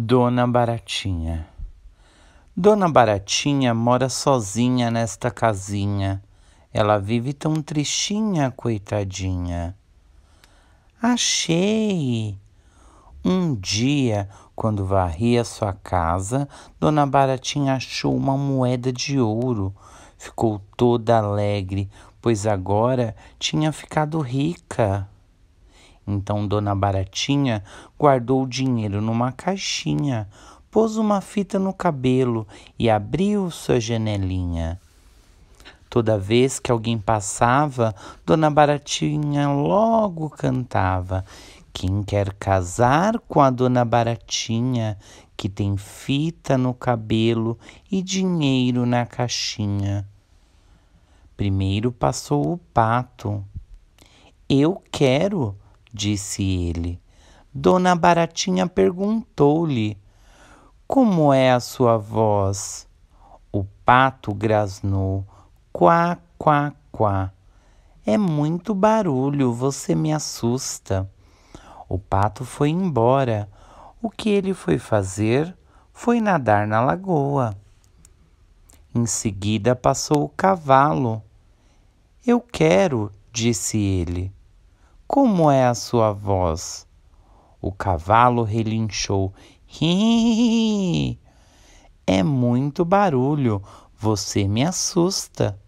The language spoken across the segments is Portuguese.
Dona Baratinha. Dona Baratinha mora sozinha nesta casinha. Ela vive tão tristinha, coitadinha. Achei! Um dia, quando varria sua casa, Dona Baratinha achou uma moeda de ouro. Ficou toda alegre, pois agora tinha ficado rica. Então Dona Baratinha guardou o dinheiro numa caixinha, pôs uma fita no cabelo e abriu sua janelinha. Toda vez que alguém passava, Dona Baratinha logo cantava: Quem quer casar com a Dona Baratinha, que tem fita no cabelo e dinheiro na caixinha? Primeiro passou o pato. Eu quero, disse ele. Dona Baratinha perguntou-lhe: Como é a sua voz? O pato grasnou: Quá, quá, quá. É muito barulho, você me assusta. O pato foi embora. O que ele foi fazer foi nadar na lagoa. Em seguida passou o cavalo. Eu quero, disse ele. Como é a sua voz? O cavalo relinchou. É muito barulho. Você me assusta.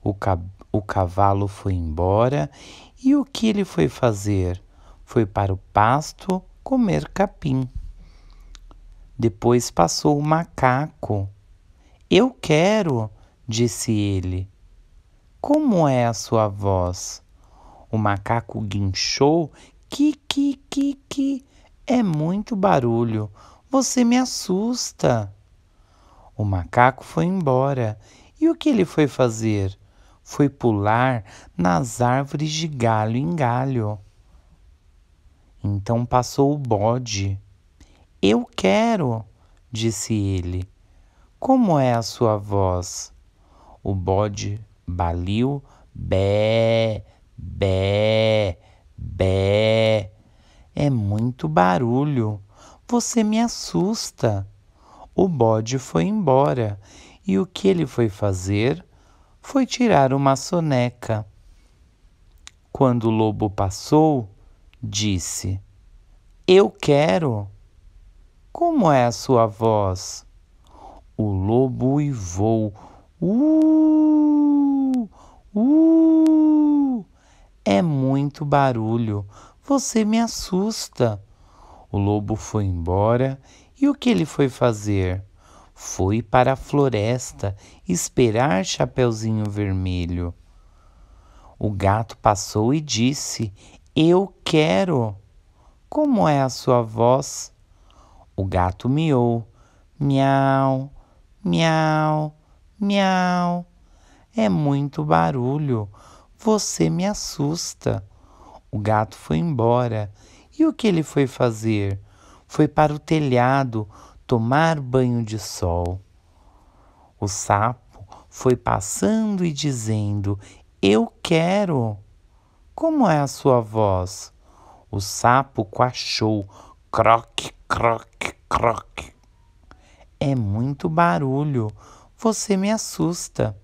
O, ca o cavalo foi embora e o que ele foi fazer? Foi para o pasto comer capim. Depois passou o macaco. Eu quero, disse ele. Como é a sua voz? O macaco guinchou. Qui, É muito barulho. Você me assusta. O macaco foi embora. E o que ele foi fazer? Foi pular nas árvores de galho em galho. Então passou o bode. Eu quero, disse ele. Como é a sua voz? O bode baliu, bé, Bé, bé. É muito barulho. Você me assusta. O bode foi embora e o que ele foi fazer foi tirar uma soneca. Quando o lobo passou, disse: Eu quero. Como é a sua voz? O lobo uivou. Uh! Uh! É muito barulho. Você me assusta. O lobo foi embora e o que ele foi fazer? Foi para a floresta esperar Chapeuzinho Vermelho. O gato passou e disse: Eu quero. Como é a sua voz? O gato miou: Miau, miau, miau. É muito barulho. Você me assusta. O gato foi embora. E o que ele foi fazer? Foi para o telhado tomar banho de sol. O sapo foi passando e dizendo: Eu quero. Como é a sua voz? O sapo coachou: croque, croque, croque. É muito barulho. Você me assusta.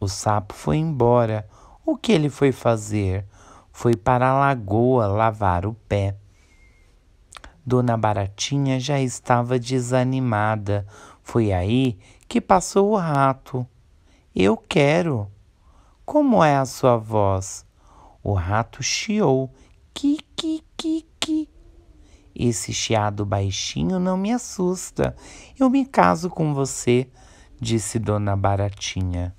O sapo foi embora. O que ele foi fazer? Foi para a lagoa lavar o pé. Dona Baratinha já estava desanimada. Foi aí que passou o rato. Eu quero. Como é a sua voz? O rato chiou. Kikikiki. Esse chiado baixinho não me assusta. Eu me caso com você, disse Dona Baratinha.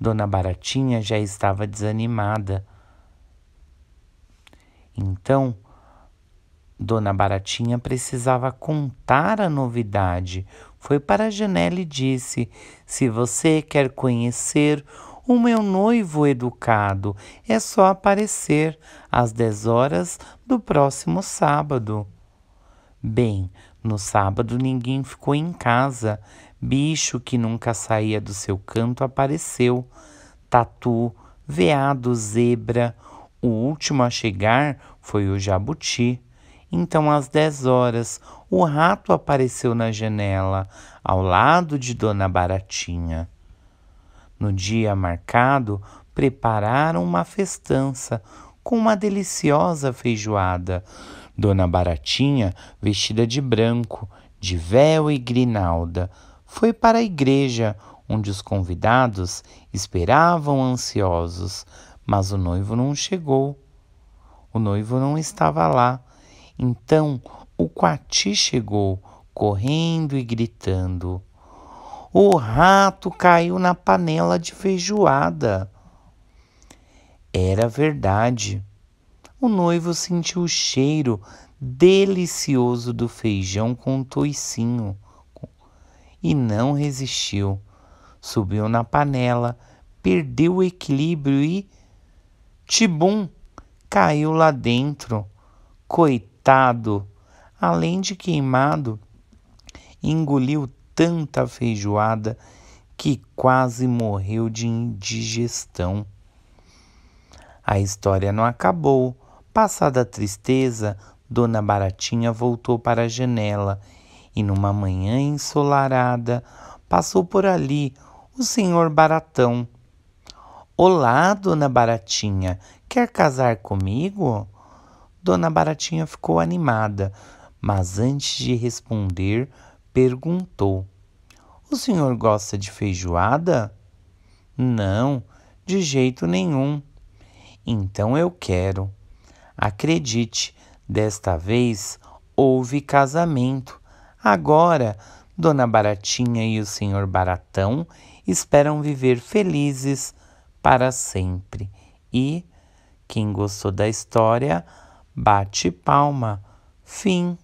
Dona Baratinha já estava desanimada. Então, Dona Baratinha precisava contar a novidade. Foi para a janela e disse: Se você quer conhecer o meu noivo educado, é só aparecer às 10 horas do próximo sábado. Bem, no sábado ninguém ficou em casa. Bicho que nunca saía do seu canto apareceu. Tatu, veado, zebra. O último a chegar foi o jabuti. Então, às dez horas, o rato apareceu na janela, ao lado de Dona Baratinha. No dia marcado, prepararam uma festança com uma deliciosa feijoada. Dona Baratinha, vestida de branco, de véu e grinalda, foi para a igreja, onde os convidados esperavam ansiosos, mas o noivo não chegou. O noivo não estava lá. Então o coati chegou, correndo e gritando: O rato caiu na panela de feijoada. Era verdade. O noivo sentiu o cheiro delicioso do feijão com toicinho e não resistiu. Subiu na panela, perdeu o equilíbrio e. Tibum! Caiu lá dentro. Coitado! Além de queimado, engoliu tanta feijoada que quase morreu de indigestão. A história não acabou. Passada a tristeza, Dona Baratinha voltou para a janela e numa manhã ensolarada passou por ali o senhor Baratão. Olá, dona Baratinha, quer casar comigo? Dona Baratinha ficou animada, mas antes de responder, perguntou: O senhor gosta de feijoada? Não, de jeito nenhum. Então eu quero. Acredite, desta vez houve casamento Agora, Dona Baratinha e o Senhor Baratão esperam viver felizes para sempre. E quem gostou da história, bate palma. Fim.